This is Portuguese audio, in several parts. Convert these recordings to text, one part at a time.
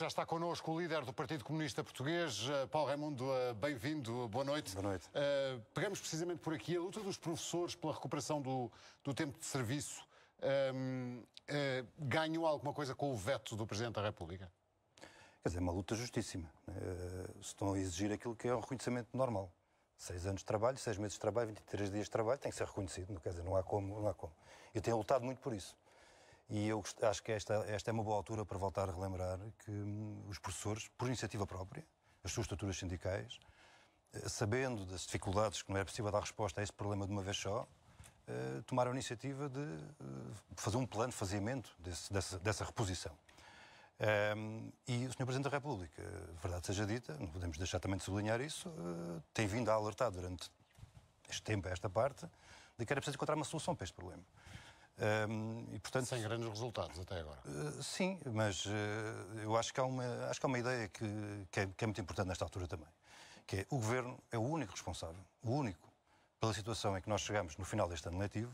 Já está connosco o líder do Partido Comunista Português, eh, Paulo Raimundo. Eh, bem-vindo, boa noite. Boa noite. Uh, pegamos precisamente por aqui a luta dos professores pela recuperação do, do tempo de serviço. Uh, uh, ganhou alguma coisa com o veto do Presidente da República? Quer dizer, é uma luta justíssima. Uh, estão a exigir aquilo que é um reconhecimento normal. Seis anos de trabalho, seis meses de trabalho, 23 dias de trabalho, tem que ser reconhecido. quer dizer, não há como, não há como. Eu tenho lutado muito por isso. E eu acho que esta, esta é uma boa altura para voltar a relembrar que hum, os professores, por iniciativa própria, as suas estruturas sindicais, eh, sabendo das dificuldades que não era é possível dar resposta a esse problema de uma vez só, eh, tomaram a iniciativa de eh, fazer um plano de faseamento desse, dessa, dessa reposição. Um, ehm, e o Sr. Presidente da República, verdade seja dita, não podemos deixar também de sublinhar isso, uh, tem vindo a alertar durante este tempo, a esta parte, de que era preciso encontrar uma solução para este problema. Um, e, portanto, Sem grandes resultados até agora. Uh, sim, mas uh, eu acho que há uma, acho que há uma ideia que, que, é, que é muito importante nesta altura também, que é o Governo é o único responsável, o único, pela situação em que nós chegamos no final deste ano letivo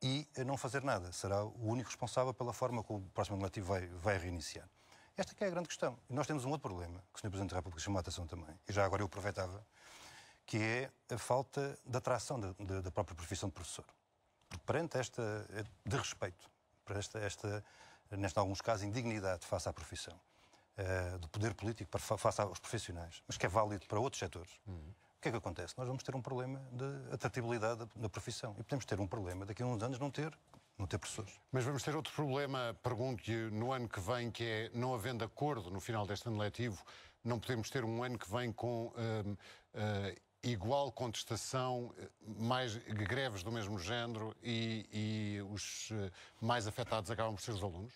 e a não fazer nada. Será o único responsável pela forma como o próximo ano letivo vai, vai reiniciar. Esta é a grande questão. E nós temos um outro problema, que o Sr. Presidente da República chamou a atenção também, e já agora eu aproveitava, que é a falta de atração da, da própria profissão de professor perante esta de respeito, para esta, esta neste alguns casos, indignidade face à profissão, eh, do poder político para, face aos profissionais, mas que é válido para outros setores. Uhum. O que é que acontece? Nós vamos ter um problema de atratividade na profissão e podemos ter um problema daqui a uns anos não ter, não ter professores. Mas vamos ter outro problema, pergunto-lhe, no ano que vem, que é, não havendo acordo no final deste ano letivo, não podemos ter um ano que vem com uh, igual contestação, eh, mais greves do mesmo género e, e os eh, mais afetados acabam por ser os alunos?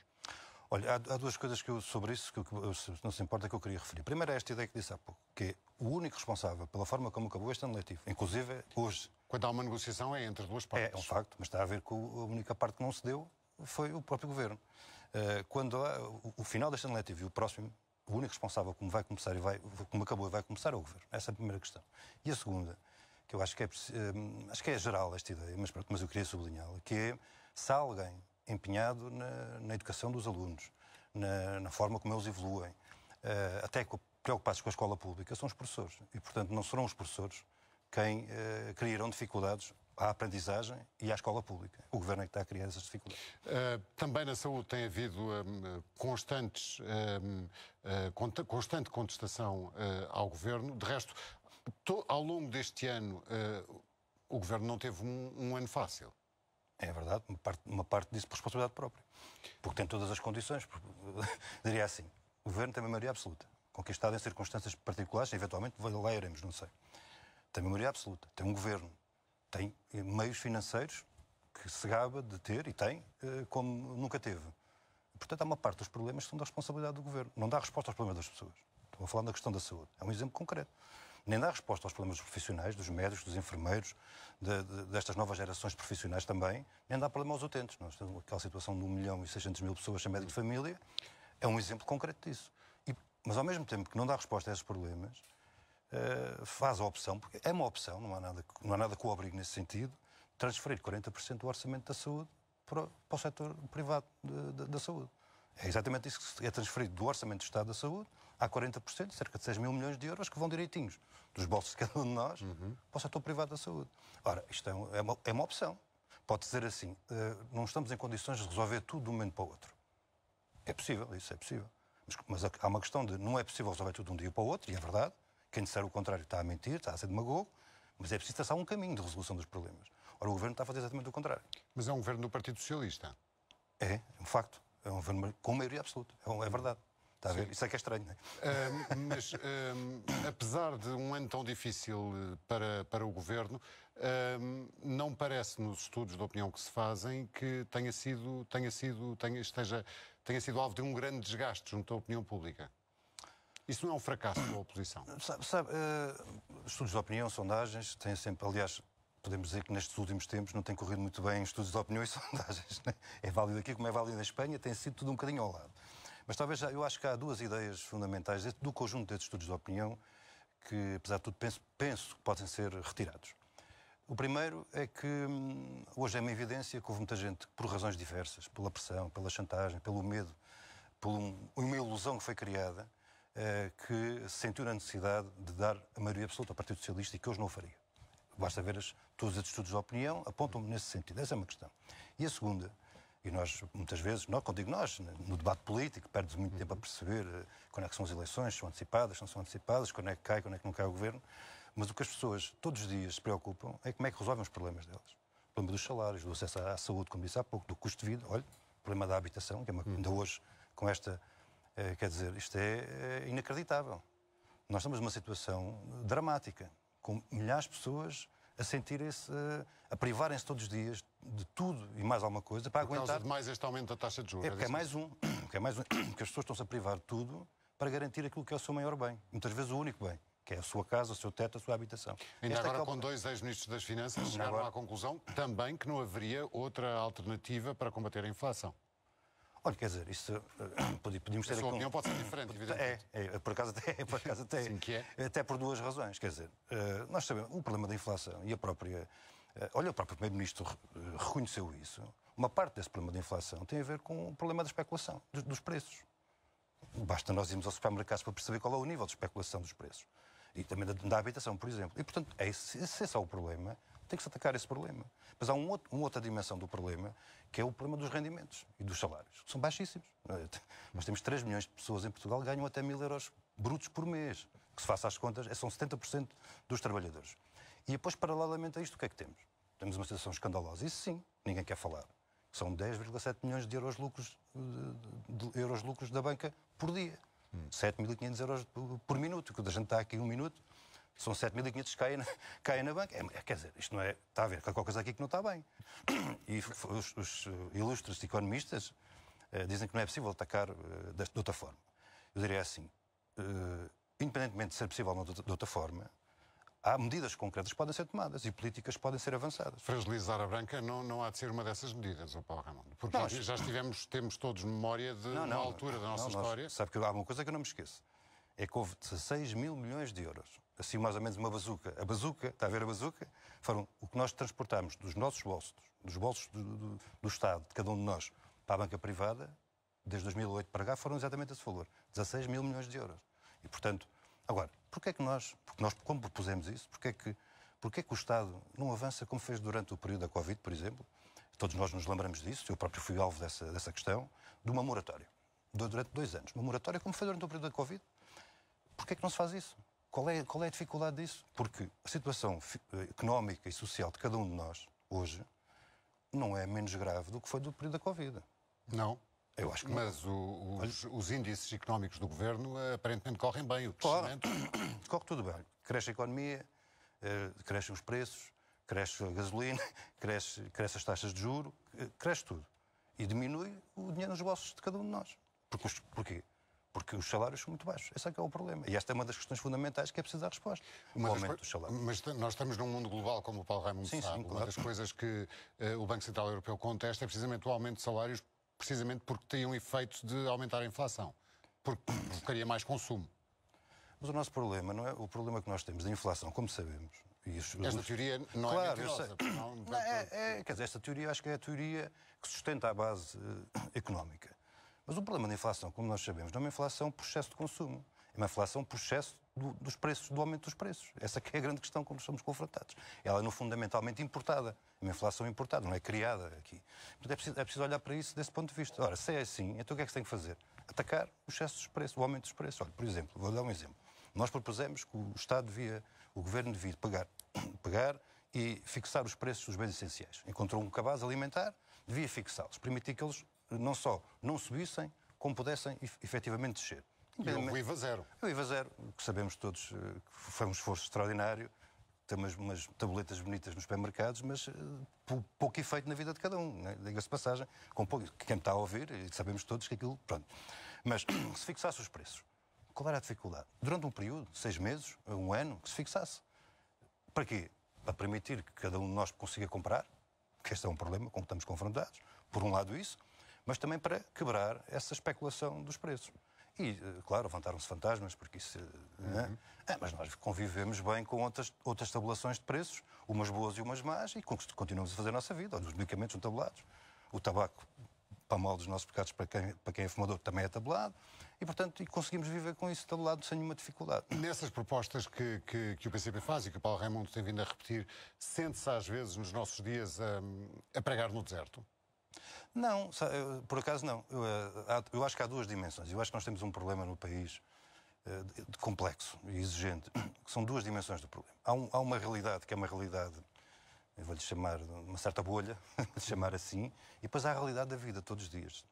Olha, há, duas coisas que eu, sobre isso, que, eu, se não se importa, que eu queria referir. Primeiro é esta ideia que disse há pouco, que é o único responsável pela forma como acabou este ano letivo, inclusive hoje. Quando há uma negociação é entre duas partes. É, é um facto, mas está a ver com a única parte que não se deu foi o próprio governo. Eh, quando há, o final deste ano letivo e o próximo o único responsável como vai começar e vai, como acabou e vai começar é o governo. Essa é a primeira questão. E a segunda, que eu acho que é, hum, acho que é geral esta ideia, mas, mas eu queria sublinhá-la, que é se há alguém empenhado na, na educação dos alunos, na, na, forma como eles evoluem, eh, até preocupados com a escola pública, são os professores. E, portanto, não serão os professores quem eh, criarão dificuldades à aprendizagem e à escola pública. O governo é que está a criar essas dificuldades. Uh, também na saúde tem havido um, eh, constantes, um, eh, uh, cont constante contestação uh, ao governo. De resto, ao longo deste ano, o governo não teve um, um ano fácil. É verdade, uma parte, uma parte disso por responsabilidade própria. Porque tem todas as condições. Porque, diria assim: o governo tem uma maioria absoluta, conquistada em circunstâncias particulares, eventualmente lá iremos, não sei. Tem uma maioria absoluta, tem um governo tem eh, meios financeiros que se gaba de ter e tem eh, como nunca teve. Portanto, há uma parte dos problemas que são da responsabilidade do governo. Não dá resposta aos problemas das pessoas. Estou a falar da questão da saúde. É um exemplo concreto. Nem dá resposta aos problemas dos profissionais, dos médicos, dos enfermeiros, de, de, destas novas gerações de profissionais também, nem dá problema aos utentes. Nós temos aquela situação de 1 milhão e 600 mil pessoas sem médico de família, é um exemplo concreto disso. E, mas ao mesmo tempo que não dá resposta a esses problemas, eh, faz a opção, porque é uma opção, não há nada, não há nada que o obrigue nesse sentido, transferir 40% do orçamento da saúde para, para o setor privado de, de, da saúde. É exatamente isso que é transferido do Orçamento do Estado da Saúde há 40%, cerca de 6 mil milhões de euros, que vão direitinhos dos bolsos de cada um de nós uhum. para o setor privado da saúde. Ora, isto é, um, é, uma, é uma, opção. Pode dizer assim, uh, não estamos em condições de resolver tudo de um momento para o outro. É possível, isso é possível. Mas, mas há uma questão de não é possível resolver tudo de um dia para o outro, e é verdade, quem disser o contrário está a mentir, está a ser demagogo, mas é preciso traçar um caminho de resolução dos problemas. Ora, o governo está a fazer exatamente o contrário. Mas é um governo do Partido Socialista. É, é um facto. É um governo com maioria absoluta. É, é verdade. Está a ver? Isso é que é estranho, não é? Uh, mas, uh, apesar de um ano tão difícil eh, para, para o governo, uh, não parece nos estudos de opinião que se fazem que tenha sido, tenha sido, tenha, esteja, tenha sido alvo de um grande desgaste junto à opinião pública. Isso não é um fracasso da oposição? Sabe, sabe uh, estudos de opinião, sondagens, têm sempre, aliás, podemos dizer que nestes últimos tempos não tem corrido muito bem estudos de opinião e sondagens. Né? É válido aqui como é válido na Espanha, tem sido tudo um bocadinho ao lado. Mas talvez eu acho que há duas ideias fundamentais do conjunto desses estudos de opinião que, apesar de tudo, penso, penso que podem ser retirados. O primeiro é que hum, hoje é uma evidência que houve muita gente, por razões diversas, pela pressão, pela chantagem, pelo medo, por uma ilusão que foi criada, eh, que sentiu a necessidade de dar a maioria absoluta ao Partido Socialista e que hoje não o faria. Basta ver as, todos os estudos de opinião apontam nesse sentido. Essa é uma questão. E a segunda, e nós muitas vezes, não contigo nós, no debate político, perdes muito tempo a perceber eh, quando é que são as eleições, são antecipadas, não são antecipadas, quando é que cai, quando é que não cai o governo, mas o que as pessoas todos os dias se preocupam é como é que resolvem os problemas delas. O problema dos salários, do acesso à saúde, como disse há pouco, do custo de vida, olha, o problema da habitação, que é uma, hum. ainda hoje, com esta eh, quer dizer, isto é eh, inacreditável. Nós estamos numa situação dramática, com milhares de pessoas a sentirem-se, eh, a privarem-se todos os dias de tudo e mais alguma coisa para Por aguentar. causa de mais este aumento da taxa de juros. É, é porque é, é, mais um, porque é mais um, que as pessoas estão-se a privar de tudo para garantir aquilo que é o seu maior bem, muitas vezes o único bem que é a sua casa, o seu teto, a sua habitação. Ainda Esta agora, é... com dois ex-ministros das Finanças, chegaram agora... à conclusão também que não haveria outra alternativa para combater a inflação. Olha, quer dizer, isso eh, podíamos ter. A sua opinião um... pode ser diferente, evidentemente. É, é, por acaso até, por acaso até, Sim, que é. até por duas razões. Quer dizer, eh, nós sabemos o problema da inflação e a própria. Eh, olha, o próprio Primeiro-Ministro reconheceu isso. Uma parte desse problema da inflação tem a ver com o problema da especulação, dos preços. Basta nós irmos aos supermercados para perceber qual é o nível de especulação dos preços. E também da, da habitação, por exemplo. E, portanto, é, esse, esse é só o problema. Tem que se atacar esse problema. Mas há um outro, uma outra dimensão do problema, que é o problema dos rendimentos e dos salários, que são baixíssimos. É? Nós temos 3 milhões de pessoas em Portugal que ganham até mil euros brutos por mês, que se faça as contas, é, são 70% dos trabalhadores. E depois, paralelamente a isto, o que é que temos? Temos uma situação escandalosa, isso sim, ninguém quer falar. São 10,7 milhões de euros lucros, de, de euros lucros da banca por dia. 7.500 hum. euros por minuto, que a gente está aqui um minuto, são 7.500 que caem, caem na banca. É, quer dizer, isto não é. Está a ver, qualquer coisa aqui que não está bem. E os, os eh, ilustres economistas eh, dizem que não é possível atacar uh, de outra forma. Eu diria assim: independentemente de ser possível ou não de outra forma, há medidas concretas que podem ser tomadas e políticas que podem ser avançadas. Fragilizar a branca não, não há de ser uma dessas medidas, o Paulo Ramalho. Porque não, já estivemos, temos todos memória de não, não, uma altura da nossa história. Nós, sabe que há uma coisa que eu não me esqueço é que houve 16 mil milhões de euros. Assim, mais ou menos uma bazuca. A bazuca, está a ver a bazuca? Foram o que nós transportámos dos nossos bolsos, dos bolsos do, do, do Estado, de cada um de nós, para a banca privada, desde 2008 para cá, foram exatamente esse valor. 16 mil milhões de euros. E, portanto, agora, porquê é que nós, porque nós como propusemos isso, porquê é que, porquê é que o Estado não avança como fez durante o período da Covid, por exemplo? Todos nós nos lembramos disso, eu próprio fui alvo dessa, dessa questão, de uma moratória. Durante dois anos. Uma moratória como foi durante o período da Covid, Porquê é que não se faz isso? Qual é, qual é a dificuldade disso? Porque a situação eh, económica e social de cada um de nós, hoje, não é menos grave do que foi do período da Covid. Não. Eu acho que Mas o, os, os, índices económicos do governo eh, aparentemente correm bem. O crescimento. Corre tudo bem. Cresce a economia, eh, crescem os preços, cresce a gasolina, cresce, cresce as taxas de juro, cresce tudo. E diminui o dinheiro nos bolsos de cada um de nós. Porque, porquê? porque os salários são muito baixos. Esse é que é o problema. E esta é uma das questões fundamentais que é preciso dar resposta. O aumento dos salários. Mas nós estamos num mundo global, como o Paulo Raimundo sim, sabe. Sim, claro. Uma das coisas que uh, o Banco Central Europeu contesta é precisamente o aumento de salários, precisamente porque tem um efeito de aumentar a inflação, porque provocaria mais consumo. Mas o nosso problema não é o problema que nós temos da inflação, como sabemos. E esta os... teoria não é claro, é mentirosa. Não, não é, é, quer dizer, esta teoria acho que é a teoria que sustenta a base uh, económica. Mas o problema da inflação, como nós sabemos, não é uma inflação por excesso de consumo. É uma inflação por excesso do, dos preços, do aumento dos preços. Essa é a grande questão com que estamos confrontados. Ela é no fundamentalmente importada, é uma inflação importada, não é criada aqui. Portanto, é preciso, é preciso olhar para isso desse ponto de vista. Ora, se é assim, então o que é que se tem que fazer? Atacar o excesso dos preços, o aumento dos preços. Olha, por exemplo, vou dar um exemplo. Nós propusemos que o Estado devia, o Governo devia pagar, pagar e fixar os preços dos bens essenciais. Encontrou um cabaz alimentar, devia fixá-los, permitir que eles não só não subissem, como pudessem efetivamente descer. E o IVA zero. O IVA zero, que sabemos todos eh, que foi um esforço extraordinário, tem umas, umas tabuletas bonitas nos supermercados, mas uh, pouco efeito na vida de cada um, né? diga-se passagem, com pouco, quem está a ouvir, eh, sabemos todos que aquilo, pronto. Mas se fixasse os preços, qual era a dificuldade? Durante um período, seis meses, um ano, que se fixasse. Para quê? Para permitir que cada um de nós consiga comprar, que este é um problema com que estamos confrontados, por um lado isso, mas também para quebrar essa especulação dos preços. E, eh, claro, levantaram-se fantasmas, porque isso. Eh, né? Uhum. É, mas nós convivemos bem com outras, outras tabulações de preços, umas boas e umas más, e continuamos a fazer a nossa vida. os medicamentos são tabulados, o tabaco, para mal dos nossos pecados, para quem, para quem é fumador, também é tabulado, e, portanto, e conseguimos viver com isso tabulado sem nenhuma dificuldade. Nessas propostas que, que, que o PCP faz e que o Paulo Raimundo tem vindo a repetir, sente-se às vezes nos nossos dias a, hum, a pregar no deserto? Não, eh, por acaso não. Eu, eh, eu, acho que há duas dimensões. Eu acho que nós temos um problema no país eh, complexo e exigente, que são duas dimensões do problema. Há, um, há uma realidade que é uma realidade, eu vou-lhe chamar uma certa bolha, vou-lhe chamar assim, e depois há a realidade da vida todos os dias.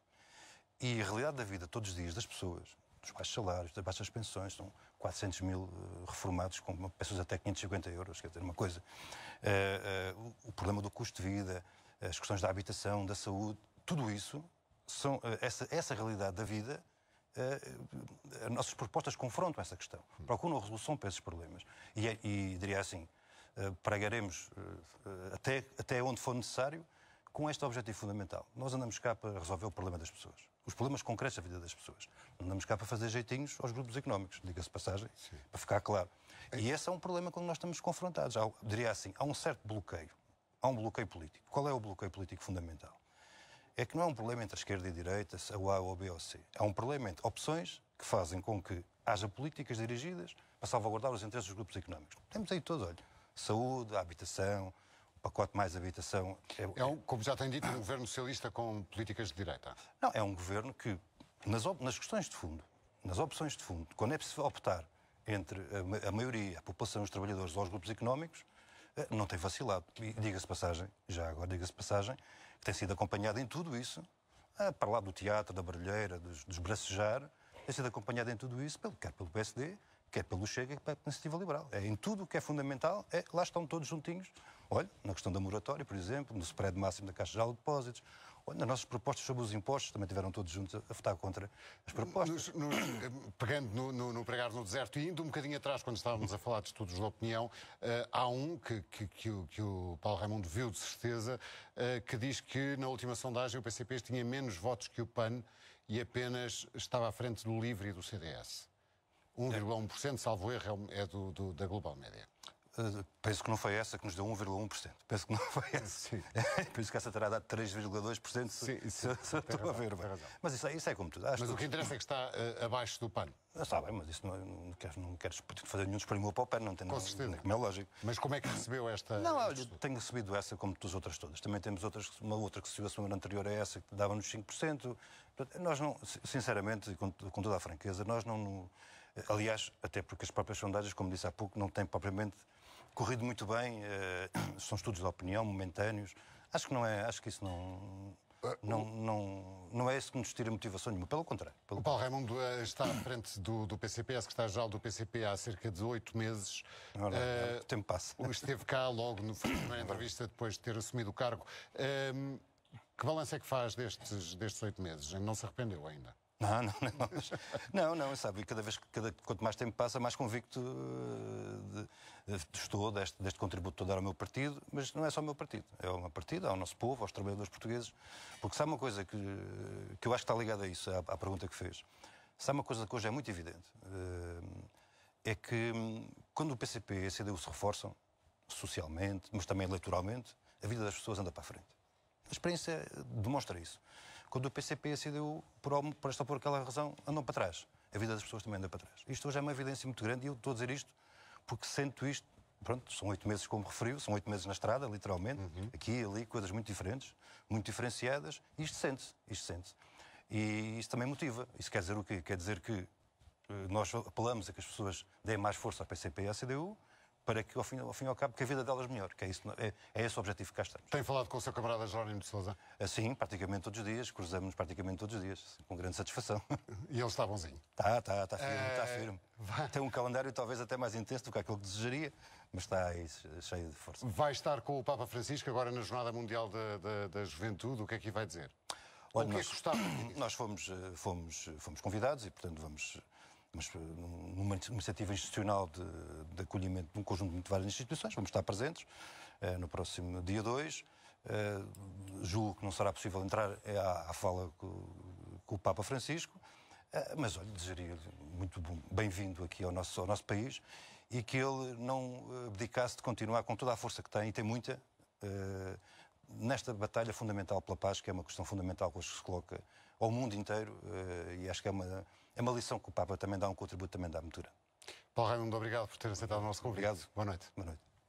E a realidade da vida todos os dias das pessoas, dos baixos salários, das baixas pensões, são 400 mil reformados com pessoas até 550 euros, quer dizer, uma coisa. o problema do custo de vida, as questões da habitação, da saúde, tudo isso, são, eh, essa, essa realidade da vida, eh, as nossas propostas confrontam essa questão, procuram a resolução para esses problemas. E, eh, e diria assim, pregaremos até, até onde for necessário com este objetivo fundamental. Nós andamos cá para resolver o problema das pessoas, os problemas concretos da vida das pessoas. andamos cá para fazer jeitinhos aos grupos económicos, diga-se passagem, Sim. para ficar claro. É. E esse é um problema quando nós estamos confrontados. Há, diria assim, há um certo bloqueio há um bloqueio político. Qual é o bloqueio político fundamental? É que não é um problema entre a esquerda e a direita, se a é A ou B ou C. É um problema entre opções que fazem com que haja políticas dirigidas para salvaguardar os interesses dos grupos económicos. Temos aí todos, olha, saúde, habitação, pacote mais habitação. É, é um, como já tem dito, um governo socialista com políticas de direita. Não, é um governo que, nas, nas questões de fundo, nas opções de fundo, quando é preciso optar entre a, a maioria, a população, os trabalhadores ou os grupos económicos, eh, não tem vacilado. E diga-se passagem, já agora diga-se passagem, que tem sido acompanhada em tudo isso, ah, para lá do teatro, da barulheira, dos, dos bracejar, tem sido acompanhada em tudo isso, pelo, quer pelo PSD, quer pelo Chega, quer pela Iniciativa Liberal. É em tudo o que é fundamental, é, lá estão todos juntinhos. Olha, na questão da moratória, por exemplo, no spread máximo da Caixa de Depósitos, nas nossas propostas sobre os impostos, também tiveram todos juntos a votar contra as propostas. Nos, nos, eh, pegando no, no, no, pregar no deserto e indo um bocadinho atrás, quando estávamos a falar de estudos de opinião, uh, há um que, que, que, o, que, o, Paulo Raimundo viu de certeza, uh, que diz que na última sondagem o PCP tinha menos votos que o PAN e apenas estava à frente do LIVRE e do CDS. 1,1%, salvo erro, é, é do, do, da Global Média. Eh, penso que não foi essa que nos deu 1,1%. Penso que não foi essa. Sim. penso que essa terá dado 3,2%. Sim, sim, se, se estou a ver bem. Mas isso é, isso é como tudo. Acho mas o que interessa é que está uh, abaixo do pano. Ah, está bem, mas isso não, não, não fazer nenhum desprimor para o pano, não tem nada como é lógico. Mas como é que recebeu esta? Não, olha, tenho recebido essa como todas as outras todas. Também temos outras, uma outra que se a semana anterior a é essa, que dava-nos 5%. Nós não, sinceramente, com, com toda a franqueza, nós não. Eh, aliás, até porque as próprias sondagens, como disse há pouco, não têm propriamente corrido muito bem, uh, são estudos de opinião momentâneos. Acho que não é, acho que isso não eh, não, não, não é isso que nos tira motivação nenhuma, pelo contrário. Pelo o Paulo Raimundo eh, está à frente do, do PCP, é secretário-geral do PCP há cerca de oito meses. Não, é não, é o tempo passa. Esteve cá logo no na entrevista depois de ter assumido o cargo. Ehm, que balanço é que faz destes oito meses? Não se arrependeu ainda? Não, não, não. não, não, sabe, cada vez cada, quanto mais tempo passa, mais convicto eh, de, de, estou deste, deste contributo que estou a dar ao meu partido, mas não é só o meu partido, é uma meu partido, ao é nosso povo, aos trabalhadores portugueses, porque sabe uma coisa que, que eu acho que está ligada a isso, à, à pergunta que fez. Sabe uma coisa que hoje é muito evidente, eh, é que hum, quando o PCP e a CDU se reforçam, socialmente, mas também eleitoralmente, a vida das pessoas anda para a frente. A experiência demonstra isso. Quando o PCP e a CDU, por, por esta ou por aquela razão, andam para trás. A vida das pessoas também anda para trás. Isto hoje é uma evidência muito grande e eu estou a dizer isto porque sento isto. Pronto, são oito meses, como referiu, são oito meses na estrada, literalmente, uhum. aqui e ali, coisas muito diferentes, muito diferenciadas. E isto sente-se, isto sente-se. E isso também motiva. Isso quer dizer o quê? Quer dizer que eh, nós apelamos a que as pessoas deem mais força ao PCP e à CDU, para que, ao fim, ao fim e ao cabo, que a vida delas melhore. Que é, isso, é, é esse o objetivo que cá estamos. Tem falado com o seu camarada Jerónimo de Sousa? Sim, praticamente todos os dias. Cruzamos-nos praticamente todos os dias, assim, com grande satisfação. E ele está bonzinho? Está, está, está firme. Está eh, firme. Vai... Tem um calendário talvez até mais intenso do que aquilo que desejaria, mas está aí cheio de força. Vai estar com o Papa Francisco agora na Jornada Mundial da, da, da Juventude. O que é que vai dizer? Olha, nós, é nós, fomos, eh, fomos, fomos convidados e, portanto, vamos mas eh, numa iniciativa institucional de, de acolhimento de um conjunto de várias instituições, vamos estar presentes eh, no próximo dia 2. Eh, julgo que não será possível entrar eh, à, à fala com, com, o Papa Francisco, mas olha, desejaria muito bem-vindo aqui ao nosso, ao nosso país e que ele não abdicasse de continuar com toda a força que tem, e tem muita, nesta batalha fundamental pela paz, que é uma questão fundamental que se coloca ao mundo inteiro, e acho que é uma é uma lição que o Papa também dá, um contributo também dá à motura. Paulo Raimundo, obrigado por ter aceitado o nosso convite. Obrigado. Boa noite. Boa noite.